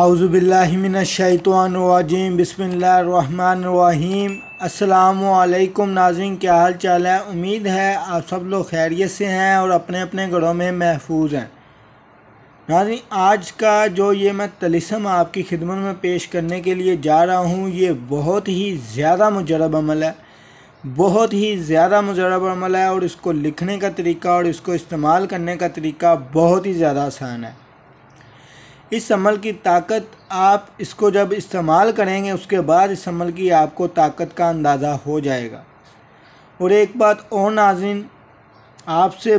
आउज़बिल्लिमिनशैतवानवाजीम बसमीम अल्लाम नाजिन क्या हाल चाल है उम्मीद है आप सब लोग खैरियत से हैं और अपने अपने घरों में महफूज हैं नाजिन आज का जो ये मैं तलिसम आपकी खिदमत में पेश करने के लिए जा रहा हूँ ये बहुत ही ज़्यादा मुजरब अमल है बहुत ही ज़्यादा मुजरब अमल है और इसको लिखने का तरीका और इसको इस्तेमाल करने का तरीका बहुत ही ज़्यादा आसान है इस अमल की ताकत आप इसको जब इस्तेमाल करेंगे उसके बाद इस अमल की आपको ताकत का अंदाज़ा हो जाएगा और एक बात और नाजिन आपसे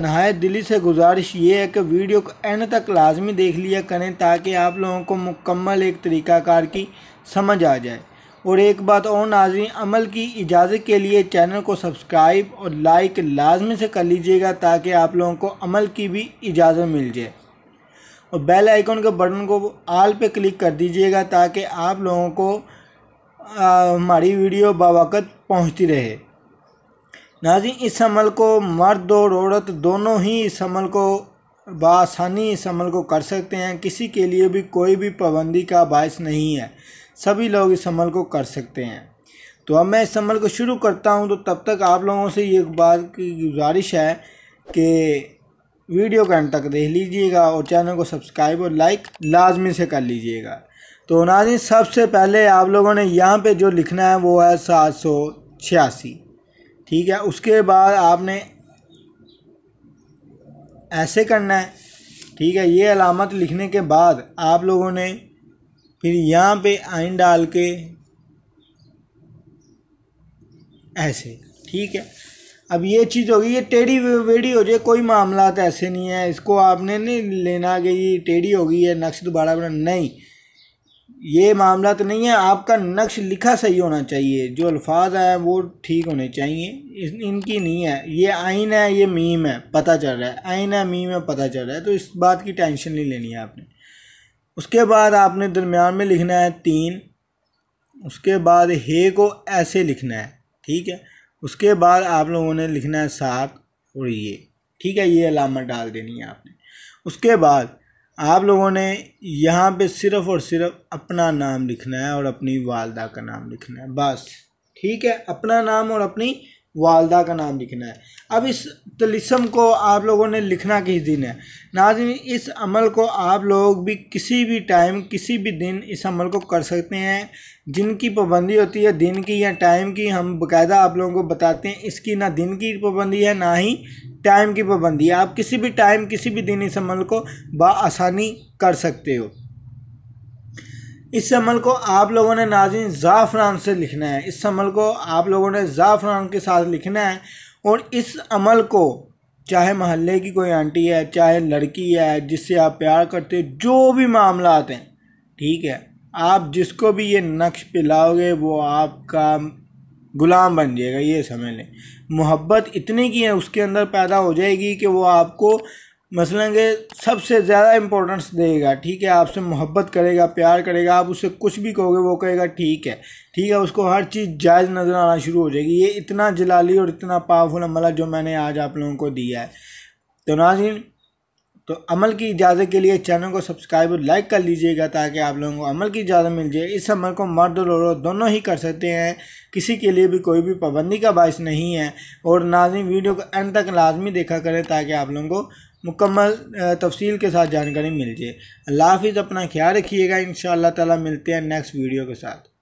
नहायत दिली से गुजारिश ये है कि वीडियो को एंड तक लाजमी देख लिया करें ताकि आप लोगों को मुकम्मल एक तरीक़ाकार की समझ आ जाए और एक बात और नाजिन अमल की इजाज़त के लिए चैनल को सब्सक्राइब और लाइक लाजमी से कर लीजिएगा ताकि आप लोगों को अमल की भी इजाज़त मिल जाए और बेल आइकॉन के बटन को आल पे क्लिक कर दीजिएगा ताकि आप लोगों को हमारी वीडियो बावक़त पहुंचती रहे नाजी इस अमल को मर्द और औरत दोनों ही इस अमल को बसानी इस अमल को कर सकते हैं किसी के लिए भी कोई भी पाबंदी का बायस नहीं है सभी लोग इस अमल को कर सकते हैं तो अब मैं इस अमल को शुरू करता हूँ तो तब तक आप लोगों से ये बात की गुजारिश है कि वीडियो का अंत तक देख लीजिएगा और चैनल को सब्सक्राइब और लाइक लाजमी से कर लीजिएगा तो नाजी सबसे पहले आप लोगों ने यहाँ पे जो लिखना है वो है सात सौ छियासी ठीक है उसके बाद आपने ऐसे करना है ठीक है ये अलामत लिखने के बाद आप लोगों ने फिर यहाँ पे आइन डाल के ऐसे ठीक है अब ये चीज़ होगी ये टेढ़ी वेढ़ी हो जाए कोई मामला तो ऐसे नहीं है इसको आपने नहीं लेना कि ये टेढ़ी होगी गई है नक्श दोबारा बना नहीं ये मामला तो नहीं है आपका नक्श लिखा सही होना चाहिए जो अल्फाज हैं वो ठीक होने चाहिए इनकी नहीं है ये आइन है ये मीम है पता चल रहा है आइन है मीम है पता चल रहा है तो इस बात की टेंशन नहीं लेनी है आपने उसके बाद आपने दरमियान में लिखना है तीन उसके बाद हे को ऐसे लिखना है ठीक है उसके बाद आप लोगों ने लिखना है सात और ये ठीक है ये अलामत डाल देनी है आपने उसके बाद आप लोगों ने यहाँ पे सिर्फ़ और सिर्फ अपना नाम लिखना है और अपनी वालदा का नाम लिखना है बस ठीक है अपना नाम और अपनी वालदा का नाम लिखना है अब इस तलिसम को आप लोगों ने लिखना किस दिन है नाजिन इस अमल को आप लोग भी किसी भी टाइम किसी भी दिन इस अमल को कर सकते हैं जिनकी पाबंदी होती है दिन की या टाइम की हम बकायदा आप लोगों को बताते हैं इसकी ना दिन की पाबंदी है ना ही टाइम की पाबंदी है आप किसी भी टाइम किसी भी दिन इस अमल को बसानी कर सकते हो इस अमल को आप लोगों ने नाजिन ज़ाफ़रान से लिखना है इस अमल को आप लोगों ने ज़ाफ़रान के साथ लिखना है और इस अमल को चाहे महल्ले की कोई आंटी है चाहे लड़की है जिससे आप प्यार करते जो भी मामला हैं ठीक है आप जिसको भी ये नक्श पिलाओगे वो आपका गुलाम बन जाएगा ये समझ लें मोहब्बत इतनी की है उसके अंदर पैदा हो जाएगी कि वो आपको मसलन के सबसे ज़्यादा इम्पोर्टेंस देगा ठीक है आपसे मोहब्बत करेगा प्यार करेगा आप उससे कुछ भी कहोगे वो कहेगा ठीक है ठीक है उसको हर चीज़ जायज़ नज़र आना शुरू हो जाएगी ये इतना जलाली और इतना पावरफुल अमला जो मैंने आज आप लोगों को दिया है तो नाजिन तो अमल की इजाज़त के लिए चैनल को सब्सक्राइब और लाइक कर लीजिएगा ताकि आप लोगों को अमल की इजाज़त मिल जाए इस अमल को मर्द और औरत दोनों ही कर सकते हैं किसी के लिए भी कोई भी पाबंदी का बायस नहीं है और नाजिम वीडियो को एंड तक लाजमी देखा करें ताकि आप लोगों को मुकम्मल तफसील के साथ जानकारी मिल जाए अल्लाह हाफिज़ अपना ख्याल रखिएगा इन ताला मिलते हैं नेक्स्ट वीडियो के साथ